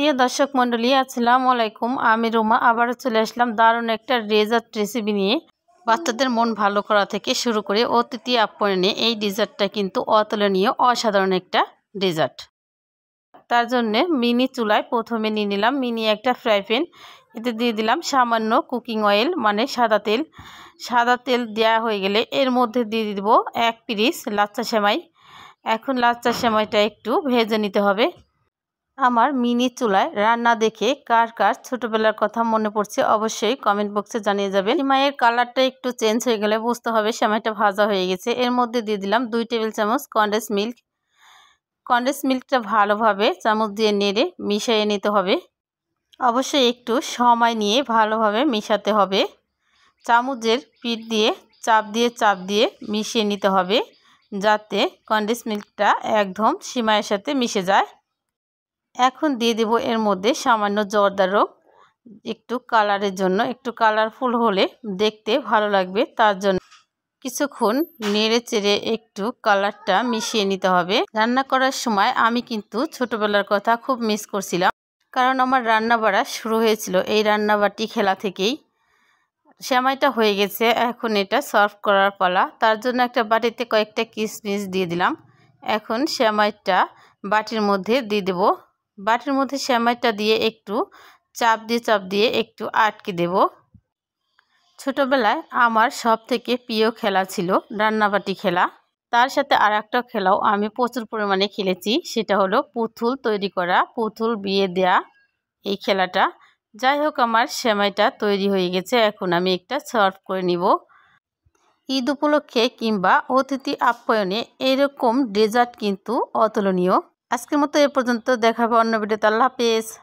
প্রিয় দর্শক মন্ডলী আসসালামু আলাইকুম আমি রুমা আবারও চলে আসলাম দারুণ একটা ডেজার্ট রেসিপি নিয়ে বাচ্চাদের মন ভালো করা থেকে শুরু করে অতিথি আপ্যায়নে এই ডেজার্টটা কিন্তু অতুলনীয় অসাধারণ একটা ডেজার্ট তার জন্য মিনি চুলায় প্রথমে নিয়ে নিলাম মিনি একটা ফ্রাই প্যান এতে দিয়ে দিলাম সামান্য কুকিং অয়েল মানে সাদা তেল সাদা তেল দেয়া হয়ে গেলে এর মধ্যে দিয়ে দিব এক পিরিস লাচ্চা সেমাই এখন লাচ্চা সেমাইটা একটু ভেজে নিতে হবে আমার মিনি চুলায় রান্না দেখে কার কার ছোটবেলার কথা মনে পড়ছে অবশ্যই কমেন্ট বক্সে জানিয়ে যাবেন সিমাইয়ের কালারটা একটু চেঞ্জ হয়ে গেলে বুঝতে হবে সেমাইটা ভাজা হয়ে গেছে এর মধ্যে দিয়ে দিলাম দুই টেবিল চামচ কন্ডেন্স মিল্ক কন্ডেন্স মিল্কটা ভালোভাবে চামচ দিয়ে নেড়ে মিশিয়ে নিতে হবে অবশ্যই একটু সময় নিয়ে ভালোভাবে মিশাতে হবে চামচের পিঠ দিয়ে চাপ দিয়ে চাপ দিয়ে মিশিয়ে নিতে হবে যাতে কন্ডেন্স মিল্কটা একদম সিমাইয়ের সাথে মিশে যায় এখন দিয়ে দেব এর মধ্যে সামান্য জর্দার রোগ একটু কালারের জন্য একটু কালারফুল হলে দেখতে ভালো লাগবে তার জন্য কিছুক্ষণ নেড়ে চেড়ে একটু কালারটা মিশিয়ে নিতে হবে রান্না করার সময় আমি কিন্তু ছোটবেলার কথা খুব মিস করছিলাম কারণ আমার রান্না বাড়া শুরু হয়েছিল এই রান্নাবাটি খেলা থেকেই শ্যামাইটা হয়ে গেছে এখন এটা সার্ভ করার পালা তার জন্য একটা বাটিতে কয়েকটা কিসমিস দিয়ে দিলাম এখন শ্যামাইটা বাটির মধ্যে দিয়ে দেবো বাটির মধ্যে সেমাইটা দিয়ে একটু চাপ দিয়ে চাপ দিয়ে একটু আটকে দেব ছোটোবেলায় আমার সব থেকে প্রিয় খেলা ছিল রান্নাবাটি খেলা তার সাথে আর একটা খেলাও আমি প্রচুর পরিমাণে খেলেছি সেটা হলো পুতুল তৈরি করা পুতুল বিয়ে দেয়া এই খেলাটা যাই হোক আমার সেমাইটা তৈরি হয়ে গেছে এখন আমি একটা সার্ভ করে নিব ঈদ উপলক্ষে কিংবা অতিথি আপ্যায়নে এরকম ডেজার্ট কিন্তু অতুলনীয় আজকের মতো এ পর্যন্ত দেখাবো অন্য ভিডিওতে আল্লাহ হাফিজ